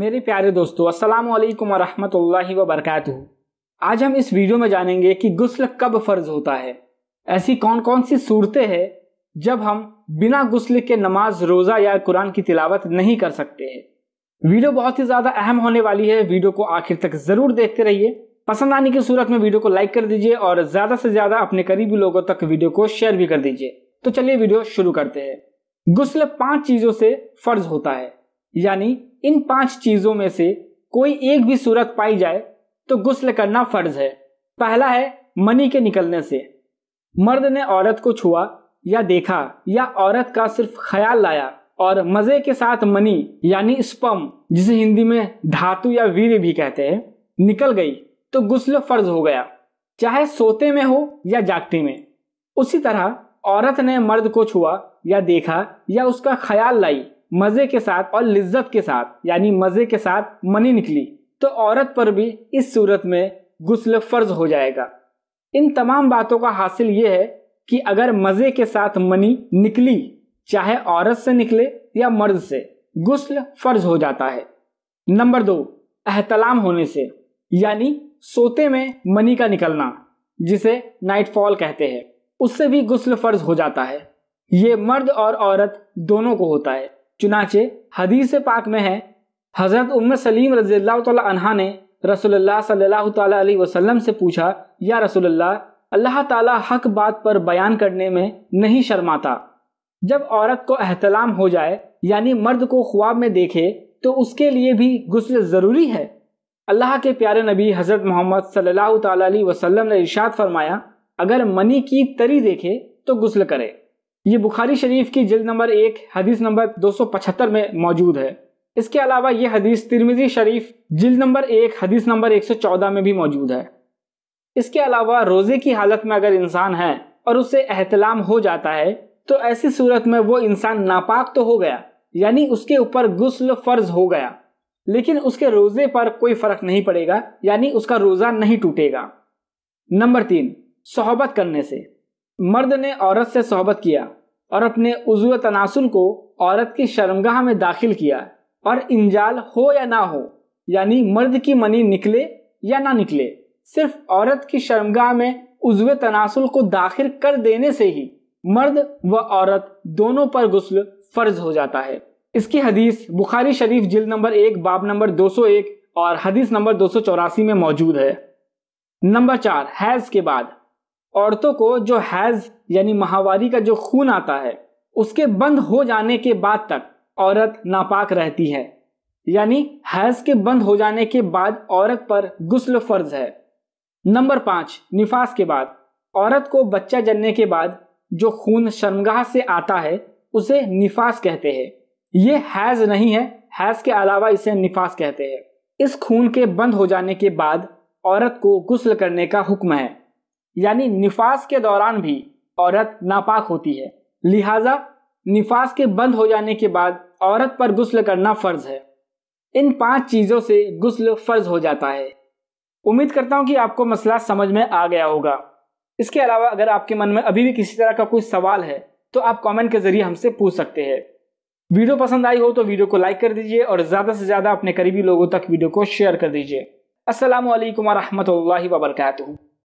मेरे प्यारे दोस्तों अस्सलाम वालेकुम रहमतुल्लाहि व बरकातहू आज हम इस वीडियो में जानेंगे कि गुस्ल कब फ़र्ज होता है ऐसी कौन कौन सी सूरतें हैं जब हम बिना गुस्ल के नमाज रोज़ा या कुरान की तिलावत नहीं कर सकते हैं वीडियो बहुत ही ज़्यादा अहम होने वाली है वीडियो को आखिर तक ज़रूर देखते रहिए पसंद आने की सूरत में वीडियो को लाइक कर दीजिए और ज़्यादा से ज़्यादा अपने करीबी लोगों तक वीडियो को शेयर भी कर दीजिए तो चलिए वीडियो शुरू करते हैं गुस्ल पांच चीज़ों से फ़र्ज होता है यानी इन पांच चीजों में से कोई एक भी सूरत पाई जाए तो गुस्ल करना फर्ज है पहला है मनी के निकलने से मर्द ने औरत को छुआ या देखा या औरत का सिर्फ ख्याल लाया और मजे के साथ मनी यानी स्पम जिसे हिंदी में धातु या वीर भी कहते हैं निकल गई तो गुस्ल फर्ज हो गया चाहे सोते में हो या जागते में उसी तरह औरत ने मर्द को छुआ या देखा या उसका ख्याल लाई मज़े के साथ और लिज्जत के साथ यानी मज़े के साथ मनी निकली तो औरत पर भी इस सूरत में गुस्ल फ़र्ज हो जाएगा इन तमाम बातों का हासिल ये है कि अगर मज़े के साथ मनी निकली चाहे औरत से निकले या मर्द से गुस्ल फ़र्ज हो जाता है नंबर दो अहतलाम होने से यानी सोते में मनी का निकलना जिसे नाइटफॉल कहते हैं उससे भी गुस्ल फ़र्ज हो जाता है ये मर्द और औरत दोनों को होता है चुनाचे हदीस पाक में है हज़रत उम्र सलीम रजी तहा ने रसोल्ला अलैहि वसल्लम से पूछा या रसोल्ला अल्लाह ताला हक बात पर बयान करने में नहीं शर्माता जब औरत को अहतलाम हो जाए यानी मर्द को ख्वाब में देखे तो उसके लिए भी गुस्ल ज़रूरी है अल्लाह के प्यारे नबी हज़रत मोहम्मद सल्लल्लाहु अलैहि वसल्लम ने इर्शाद फरमाया अगर मनी की तरी देखे तो गुस्ल करे ये बुखारी शरीफ की जल्द नंबर एक हदीस नंबर 275 में मौजूद है इसके अलावा ये हदीस तिरमिजी शरीफ जिल्द नंबर एक हदीस नंबर 114 में भी मौजूद है इसके अलावा रोज़े की हालत में अगर इंसान है और उसे एहतलाम हो जाता है तो ऐसी सूरत में वो इंसान नापाक तो हो गया यानी उसके ऊपर गुस्ल फर्ज हो गया लेकिन उसके रोज़े पर कोई फ़र्क नहीं पड़ेगा यानी उसका रोज़ा नहीं टूटेगा नंबर तीन सोहबत करने से मर्द ने औरत से सोहबत किया और अपने उजू तनासुल को औरत की शर्मगाह में दाखिल किया और इंजाल हो या ना हो यानी मर्द की मनी निकले या ना निकले सिर्फ औरत की शर्मगाह में उजव तनासुल को दाखिल कर देने से ही मर्द व औरत दोनों पर गुस्ल फर्ज हो जाता है इसकी हदीस बुखारी शरीफ जिल नंबर एक बाब नंबर 201 और हदीस नंबर दो में मौजूद है नंबर चार हैज के बाद औरतों को जो हैज यानी माहवारी का जो खून आता है उसके बंद हो जाने के बाद तक औरत नापाक रहती है यानी हैज के बंद हो जाने के बाद औरत पर गुस्ल फर्ज है नंबर पांच निफास के बाद औरत को बच्चा जनने के बाद जो खून शर्मगाह से आता है उसे निफास कहते हैं ये हैज नहीं है हैज के अलावा इसे निफास कहते हैं इस खून के बंद हो जाने के बाद औरत को गुस्ल करने का हुक्म है यानी निफास के दौरान भी औरत नापाक होती है लिहाजा निफास के बंद हो जाने के बाद औरत पर गुस्ल करना फ़र्ज है इन पांच चीज़ों से गुस्ल फ़र्ज हो जाता है उम्मीद करता हूँ कि आपको मसला समझ में आ गया होगा इसके अलावा अगर आपके मन में अभी भी किसी तरह का कोई सवाल है तो आप कमेंट के जरिए हमसे पूछ सकते हैं वीडियो पसंद आई हो तो वीडियो को लाइक कर दीजिए और ज़्यादा से ज़्यादा अपने करीबी लोगों तक वीडियो को शेयर कर दीजिए वरहमत वरहमल वरकू